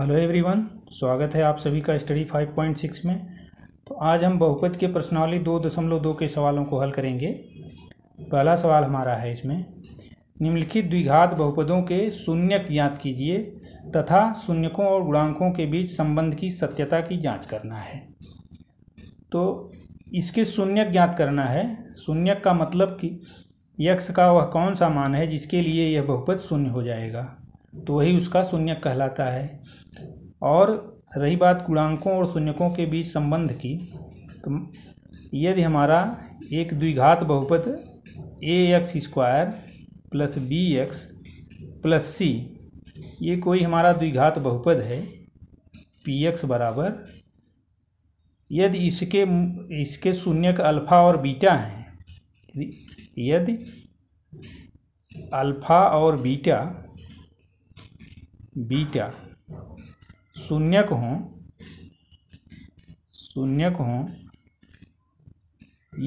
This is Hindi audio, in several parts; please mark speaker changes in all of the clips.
Speaker 1: हेलो एवरीवन स्वागत है आप सभी का स्टडी 5.6 में तो आज हम बहुपद के प्रश्नावली दो दशमलव दो के सवालों को हल करेंगे पहला सवाल हमारा है इसमें निम्नलिखित द्विघात बहुपदों के शून्यक ज्ञात कीजिए तथा शून्यकों और गुणांकों के बीच संबंध की सत्यता की जांच करना है तो इसके शून्यक ज्ञात करना है शून्यक का मतलब कि यक्ष का वह कौन सा मान है जिसके लिए यह बहुपद शून्य हो जाएगा तो वही उसका शून्य कहलाता है और रही बात गुणांकों और शून्यकों के बीच संबंध की तो यदि हमारा एक द्विघात बहुपद A X square plus B X plus C ये कोई हमारा द्विघात बहुपद है पी एक्स बराबर यदि इसके इसके शून्यक अल्फ़ा और बीटा हैं यदि अल्फ़ा और बीटा बीटा शून्यक हों शून्यक हों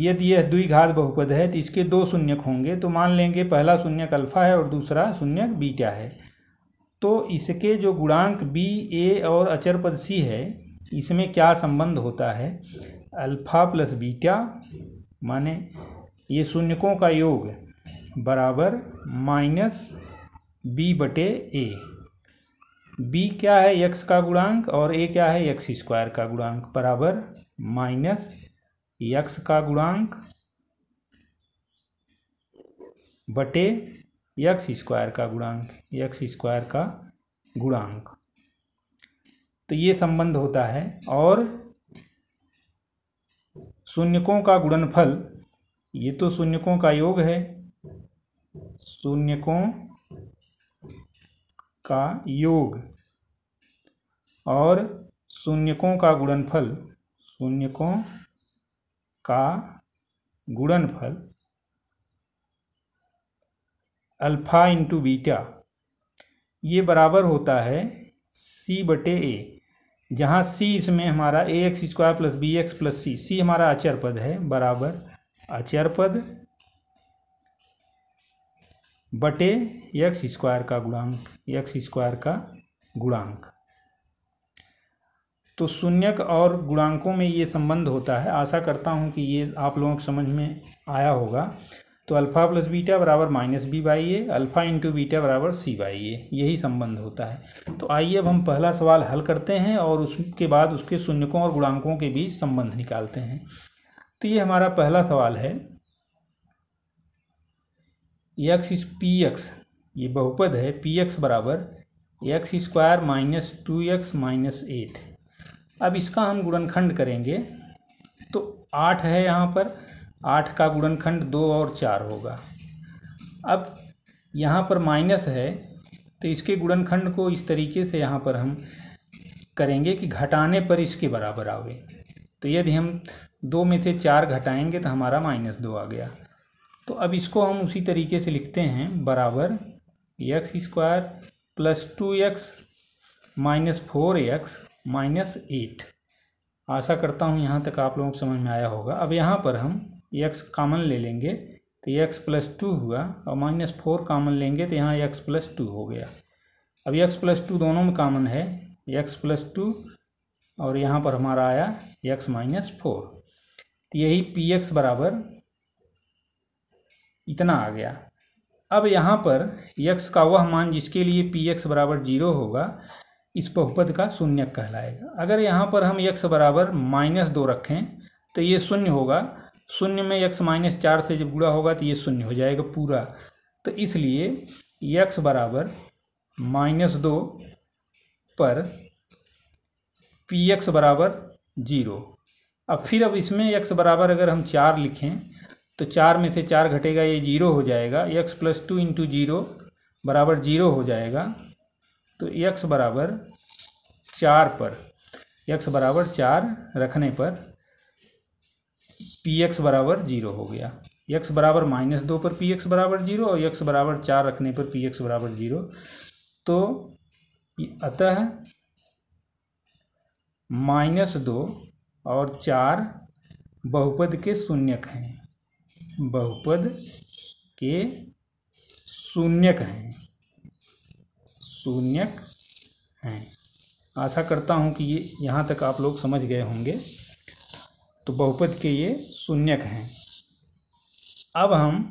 Speaker 1: यदि यह द्विघात बहुपद है तो इसके दो शून्यक होंगे तो मान लेंगे पहला शून्यक अल्फा है और दूसरा शून्यक बीटा है तो इसके जो गुणांक बी ए और अचर पद सी है इसमें क्या संबंध होता है अल्फा प्लस बीटा माने ये शून्यकों का योग बराबर माइनस बी बटे ए बी क्या है एक्स का गुणांक और ए क्या है एक्स स्क्वायर का गुणांक बराबर माइनस यक्स का गुणांक बटे एक्स स्क्वायर का गुणांक एक्स स्क्वायर का गुणांक तो ये संबंध होता है और शून्यकों का गुणनफल ये तो शून्यकों का योग है शून्यकों का योग और शून्यकों का गुणनफल शून्यकों का गुणनफल अल्फा इंटू बीटा ये बराबर होता है सी बटे ए जहाँ सी इसमें हमारा A X square plus B X plus C C हमारा अचर पद है बराबर अचर पद बटे एक्स स्क्वायर का गुणांक एक्स स्क्वायर का गुणांक तो शून्यक और गुणांकों में ये संबंध होता है आशा करता हूँ कि ये आप लोगों को समझ में आया होगा तो अल्फ़ा प्लस बीटा बराबर minus B by A alpha into beta बराबर सी बाई ए यही संबंध होता है तो आइए अब हम पहला सवाल हल करते हैं और उसके बाद उसके शून्यकों और गुणांकों के बीच संबंध निकालते हैं तो ये हमारा पहला सवाल है एक्स इस पी एक्स ये बहुपद है पी एक्स बराबर X square minus two X minus eight अब इसका हम गुणनखंड करेंगे तो आठ है यहाँ पर आठ का गुणनखंड दो और चार होगा अब यहाँ पर माइनस है तो इसके गुणनखंड को इस तरीके से यहाँ पर हम करेंगे कि घटाने पर इसके बराबर आवे तो यदि हम दो में से चार घटाएंगे तो हमारा माइनस दो आ गया तो अब इसको हम उसी तरीके से लिखते हैं बराबर X square plus two X minus four X minus eight आशा करता हूँ यहाँ तक आप लोगों को समझ में आया होगा अब यहाँ पर हम एक्स कामन ले लेंगे तो एक्स प्लस टू हुआ और माइनस फोर कामन लेंगे तो यहाँ एक्स प्लस टू हो गया अब एक्स प्लस टू दोनों में कामन है एक्स प्लस टू और यहाँ पर हमारा आया एक्स माइनस फोर तो यही पी एक्स बराबर इतना आ गया अब यहाँ पर यक्स का वह मान जिसके लिए पी एक्स बराबर जीरो होगा इस बहुपद का शून्य कहलाएगा अगर यहाँ पर हम यक्स बराबर माइनस दो रखें तो ये शून्य होगा शून्य में यक्स माइनस चार से जब गुड़ा होगा तो ये शून्य हो जाएगा पूरा तो इसलिए यक्स बराबर माइनस दो पर पी एक्स बराबर जीरो अब फिर अब इसमें एक्स बराबर अगर हम चार लिखें तो चार में से चार घटेगा ये जीरो हो जाएगा X plus two into zero बराबर जीरो हो जाएगा तो एक्स बराबर चार पर एक्स बराबर चार रखने पर पी एक्स बराबर जीरो हो गया एक्स बराबर माइनस दो पर पी एक्स बराबर जीरो और एक्स बराबर चार रखने पर पी एक्स बराबर जीरो तो अतः माइनस दो और चार बहुपद के शून्यक हैं बहुपद के शून्यक हैं शून्यक हैं आशा करता हूँ कि ये यहाँ तक आप लोग समझ गए होंगे तो बहुपद के ये शून्यक हैं अब हम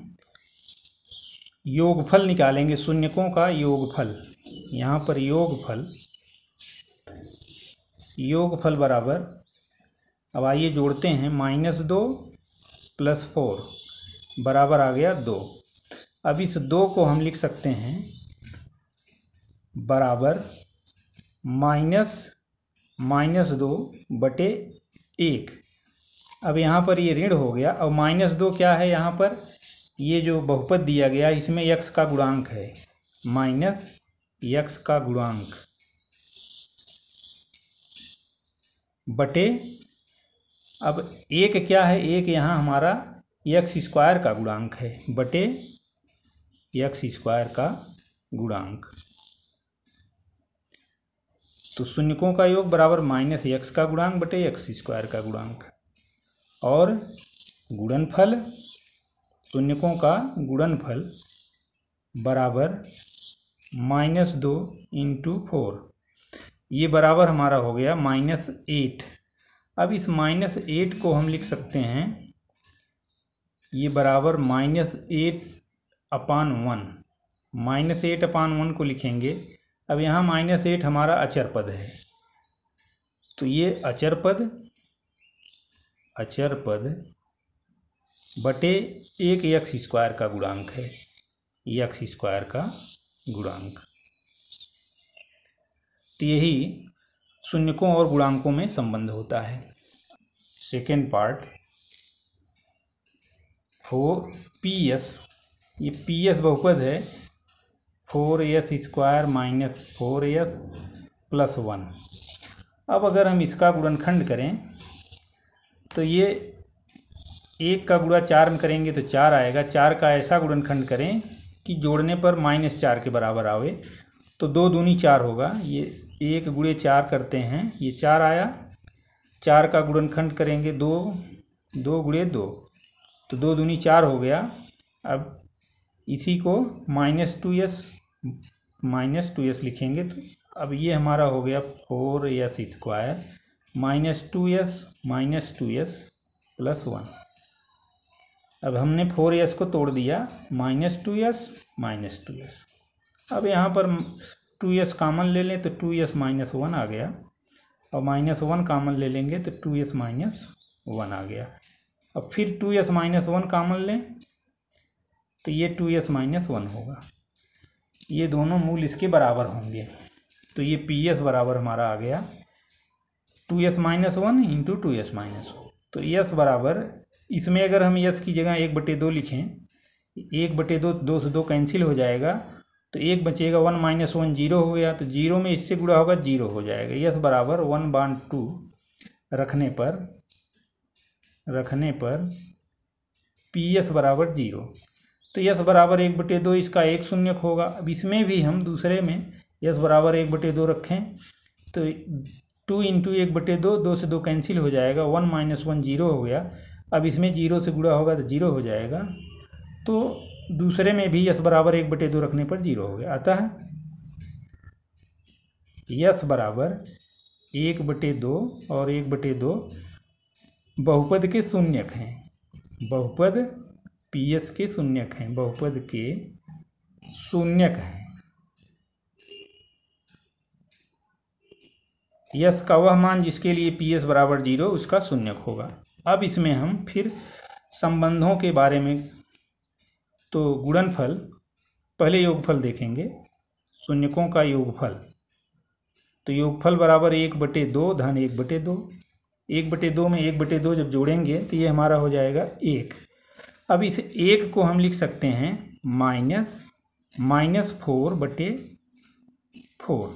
Speaker 1: योगफल निकालेंगे शून्यकों का योगफल यहाँ पर योगफल योगफल बराबर अब आइए जोड़ते हैं माइनस दो प्लस फोर बराबर आ गया दो अब इस दो को हम लिख सकते हैं बराबर माइनस माइनस दो बटे एक अब यहाँ पर ये ऋण हो गया और माइनस दो क्या है यहाँ पर ये जो बहुपत दिया गया इसमें यक्स का गुणांक है माइनस यक्स का गुणांक बटे अब एक क्या है एक यहाँ हमारा एक्स स्क्वायर का गुणांक है बटे एक्स स्क्वायर का गुणांक तो शून्यकों का योग बराबर माइनस एक्स का गुणांक बटे एक्स स्क्वायर का गुणांक और गुणनफल शून्यकों का गुणनफल बराबर माइनस दो इंटू फोर ये बराबर हमारा हो गया माइनस एट अब इस माइनस एट को हम लिख सकते हैं ये बराबर minus eight upon one minus eight upon one को लिखेंगे अब यहाँ माइनस एट हमारा अचर पद है तो ये अचर पद अचर पद बटे एक यक्स स्क्वायर का गुणांक है यक्स स्क्वायर का गुणांक तो यही शून्यकों और गुणांकों में संबंध होता है second part four P S ये पी एस बहुपद है four S square minus four S plus one अब अगर हम इसका गुणनखंड करें तो ये एक का गुड़ा चार में करेंगे तो चार आएगा चार का ऐसा गुणनखंड करें कि जोड़ने पर माइनस चार के बराबर आवे तो दो दूनी चार होगा ये एक गुड़े चार करते हैं ये चार आया चार का गुणनखंड करेंगे दो दो गुड़े दो तो दो दूनी चार हो गया अब इसी को minus two S minus two S लिखेंगे तो अब ये हमारा हो गया four S square minus two S minus two S plus one अब हमने फोर एस को तोड़ दिया minus two S minus two S अब यहाँ पर टू एस कामन ले लें तो टू एस माइनस वन आ गया और माइनस वन कामन ले लेंगे तो टू एस माइनस वन आ गया अब फिर two S minus one common लें तो ये टू एस माइनस वन होगा ये दोनों मूल इसके बराबर होंगे तो ये पी एस बराबर हमारा आ गया two S minus one into two S minus one तो यस बराबर इसमें अगर हम यस की जगह एक बटे दो लिखें एक बटे दो दो से दो कैंसिल हो जाएगा तो एक बचेगा वन माइनस वन जीरो हो गया तो जीरो में इससे गुड़ा होगा जीरो हो जाएगा यस बराबर वन बान टू रखने पर रखने पर पी एस बराबर जीरो तो यस बराबर एक बटे दो इसका एक शून्य होगा अब इसमें भी हम दूसरे में यस बराबर एक बटे दो रखें तो टू इंटू एक बटे दो दो से दो कैंसिल हो जाएगा वन माइनस वन जीरो हो गया अब इसमें जीरो से गुड़ा होगा तो जीरो हो जाएगा तो दूसरे में भी यस बराबर एक बटे दो रखने पर जीरो हो गया अतः यस बराबर एक बटे दो और एक बटे दो बहुपद के शून्यक हैं बहुपद पीएस के शून्यक हैं बहुपद के शून्यक हैं यस का वह मान जिसके लिए पी एस बराबर जीरो उसका शून्यक होगा अब इसमें हम फिर संबंधों के बारे में तो गुणनफल पहले योगफल देखेंगे शून्यकों का योगफल तो योगफल बराबर एक बटे दो धन एक बटे दो एक बटे दो में एक बटे दो जब जोड़ेंगे तो ये हमारा हो जाएगा एक अब इस एक को हम लिख सकते हैं माइनस माइनस फोर बटे फोर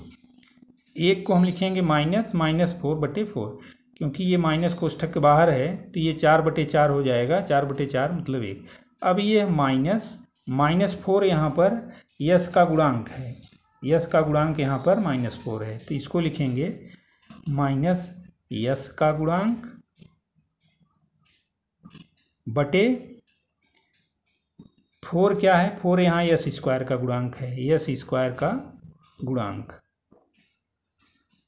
Speaker 1: एक को हम लिखेंगे माइनस माइनस फोर बटे फोर क्योंकि ये माइनस कोष्ठक के बाहर है तो ये चार बटे चार हो जाएगा चार बटे चार मतलब एक अब ये माइनस माइनस फोर यहाँ पर यस का गुणांक है यस का गुणांक यहाँ पर माइनस फोर है तो इसको लिखेंगे माइनस यस का गुणांक बटे फोर क्या है फोर यहाँ यस स्क्वायर का गुणांक है यस स्क्वायर का गुणांक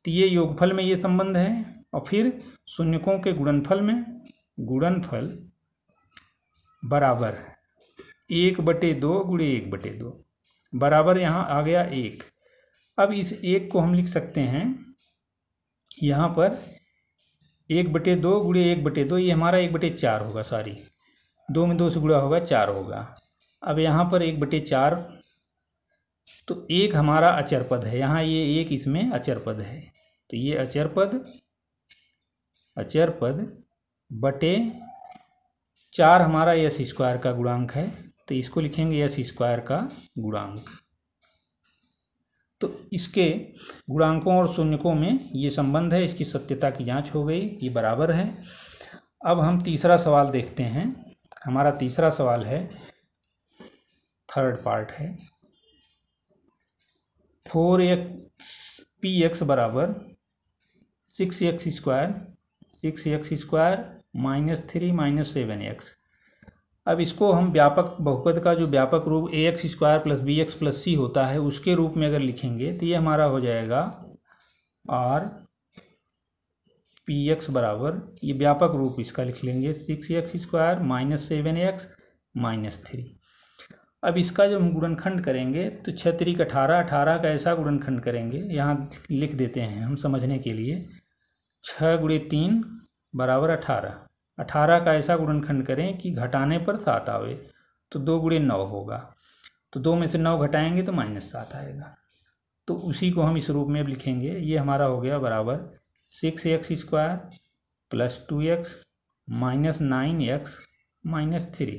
Speaker 1: तो ये योगफल में ये संबंध है और फिर शून्यकों के गुणनफल में गुणनफल बराबर एक बटे दो गुड़े एक बटे दो बराबर यहाँ आ गया एक अब इस एक को हम लिख सकते हैं यहाँ पर एक बटे दो गुड़े एक बटे दो ये हमारा एक बटे चार होगा सॉरी दो में दो से गुड़ा होगा चार होगा अब यहाँ पर एक बटे चार तो एक हमारा अचर पद है यहाँ ये एक इसमें अचर पद है तो ये अचर पद अचर पद बटे चार हमारा यस स्क्वायर का गुणांक है तो इसको लिखेंगे यस स्क्वायर का गुणांक तो इसके गुणांकों और शून्यकों में ये संबंध है इसकी सत्यता की जांच हो गई ये बराबर है अब हम तीसरा सवाल देखते हैं हमारा तीसरा सवाल है थर्ड पार्ट है फोर एक्स पी एक्स बराबर six X square six X square minus three minus seven X अब इसको हम व्यापक बहुपद का जो व्यापक रूप A X square plus B X plus C होता है उसके रूप में अगर लिखेंगे तो ये हमारा हो जाएगा आर पी एक्स बराबर ये व्यापक रूप इसका लिख लेंगे six X square minus seven X minus three अब इसका जब हम गुणनखंड करेंगे तो तरीक अठारह अठारह का ऐसा गुणनखंड करेंगे यहाँ लिख देते हैं हम समझने के लिए छः गुड़े तीन बराबर अठारह अठारह का ऐसा गुणनखंड करें कि घटाने पर सात आवे तो दो गुणे नौ होगा तो दो में से नौ घटाएंगे तो माइनस सात आएगा तो उसी को हम इस रूप में लिखेंगे ये हमारा हो गया बराबर six X square plus two X minus nine X minus three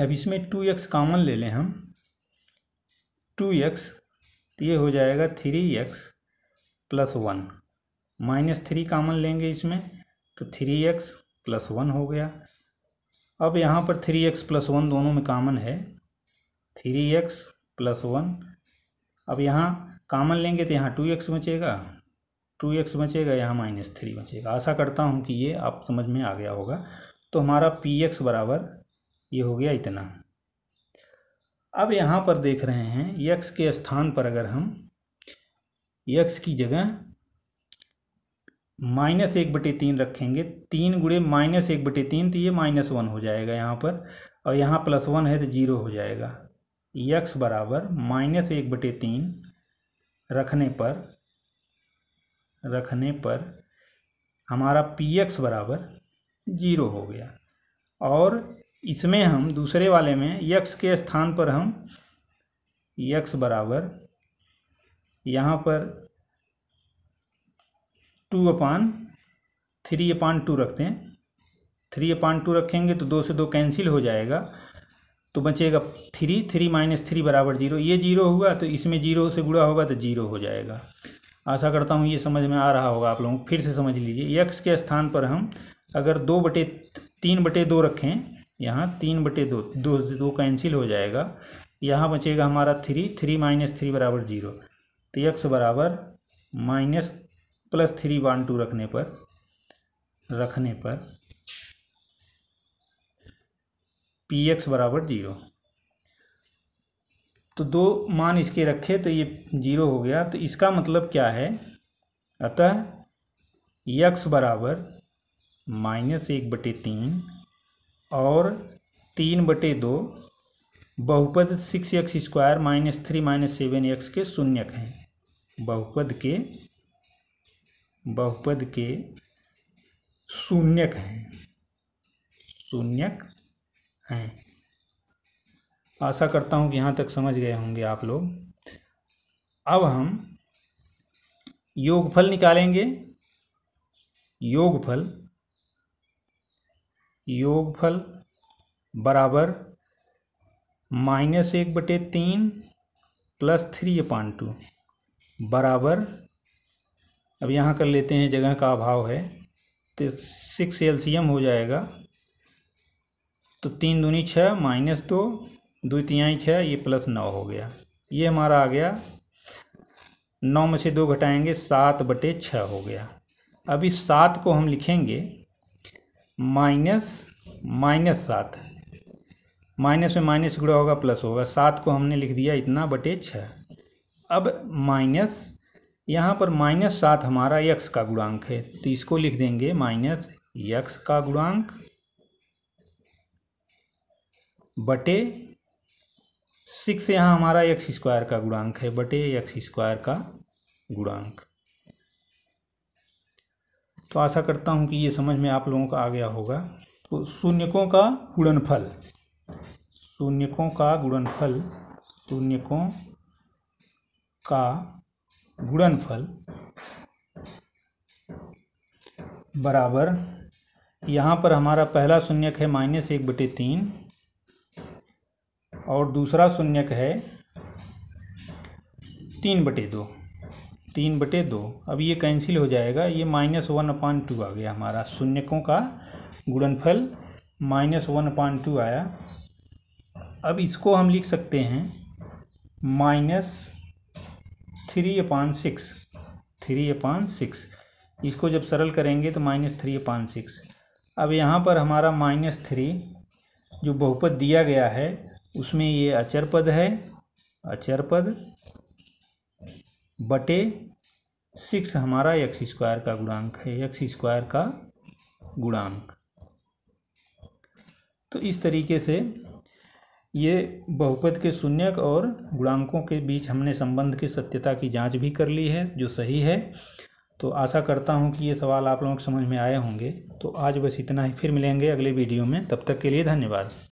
Speaker 1: अब इसमें टू एक्स कामन ले लें हम टू एक्स तो ये हो जाएगा three X plus one minus three common लेंगे इसमें तो थ्री एक्स प्लस वन हो गया अब यहाँ पर थ्री एक्स प्लस वन दोनों में कामन है थ्री एक्स प्लस वन अब यहाँ कामन लेंगे तो यहाँ टू एक्स बचेगा टू एक्स बचेगा यहाँ माइनस थ्री बचेगा आशा करता हूँ कि ये आप समझ में आ गया होगा तो हमारा पी एक्स बराबर ये हो गया इतना अब यहाँ पर देख रहे हैं यक्स के स्थान पर अगर हम यक्स की जगह माइनस एक बटे तीन रखेंगे तीन गुड़े माइनस एक बटे तीन तो ये माइनस वन हो जाएगा यहाँ पर और यहाँ प्लस वन है तो जीरो हो जाएगा यक्स बराबर माइनस एक बटे तीन रखने पर रखने पर हमारा पी एक्स बराबर जीरो हो गया और इसमें हम दूसरे वाले में यक्स के स्थान पर हम यक्स बराबर यहाँ पर two upon three upon two रखते हैं थ्री अपान टू रखेंगे तो दो से दो कैंसिल हो जाएगा तो बचेगा थ्री थ्री माइनस थ्री बराबर जीरो ये जीरो हुआ तो इसमें जीरो से गुड़ा होगा तो जीरो हो जाएगा आशा करता हूँ ये समझ में आ रहा होगा आप लोगों को फिर से समझ लीजिए यक्स के स्थान पर हम अगर दो बटे तीन बटे दो रखें यहाँ तीन बटे दो दो दो कैंसिल हो जाएगा यहाँ बचेगा हमारा थ्री थ्री माइनस थ्री बराबर जीरो तो यक्स बराबर minus plus three one two रखने पर रखने पर पी एक्स बराबर जीरो तो दो मान इसके रखे तो ये जीरो हो गया तो इसका मतलब क्या है अतः यक्स बराबर माइनस एक बटे तीन और तीन बटे दो बहुपद six X square minus three minus seven X के शून्यक हैं बहुपद के बहुपद के शून्यक हैं शून्यक हैं आशा करता हूँ कि यहाँ तक समझ गए होंगे आप लोग अब हम योगफल निकालेंगे योगफल योगफल बराबर माइनस एक बटे तीन प्लस थ्री अपान टू बराबर अब यहाँ कर लेते हैं जगह का अभाव है तो सिक्स एलसीएम हो जाएगा तो तीन दूनी छः माइनस दो दो तिहाई छः ये प्लस नौ हो गया ये हमारा आ गया नौ में से दो घटाएंगे सात बटे छः हो गया अभी सात को हम लिखेंगे माइनस माइनस सात माइनस में माइनस गुड़ा होगा प्लस होगा सात को हमने लिख दिया इतना बटे छः अब माइनस यहाँ पर माइनस सात हमारा यक्स का गुणांक है तो इसको लिख देंगे माइनस यक्स का गुणांक बटे सिक्स यहाँ हमारा एक्स स्क्वायर का गुणांक है बटे एक्स स्क्वायर का गुणांक तो आशा करता हूँ कि ये समझ में आप लोगों का आ गया होगा तो शून्यकों का गुणनफल शून्यकों का गुणनफल शून्यकों का गुणनफल बराबर यहाँ पर हमारा पहला शून्यक है माइनस एक बटे तीन और दूसरा शून्यक है तीन बटे दो तीन बटे दो अब ये कैंसिल हो जाएगा ये माइनस वन अपान टू आ गया हमारा शून्यकों का गुणनफल माइनस वन अपान टू आया अब इसको हम लिख सकते हैं minus three upon six three upon six इसको जब सरल करेंगे तो माइनस थ्री अपान सिक्स अब यहाँ पर हमारा माइनस थ्री जो बहुपद दिया गया है उसमें ये अचर पद है अचर पद बटे सिक्स हमारा एक्स स्क्वायर का गुणांक है एक्स स्क्वायर का गुणांक तो इस तरीके से ये बहुपद के शून्यक और गुणांकों के बीच हमने संबंध की सत्यता की जांच भी कर ली है जो सही है तो आशा करता हूँ कि ये सवाल आप लोगों को समझ में आए होंगे तो आज बस इतना ही फिर मिलेंगे अगले वीडियो में तब तक के लिए धन्यवाद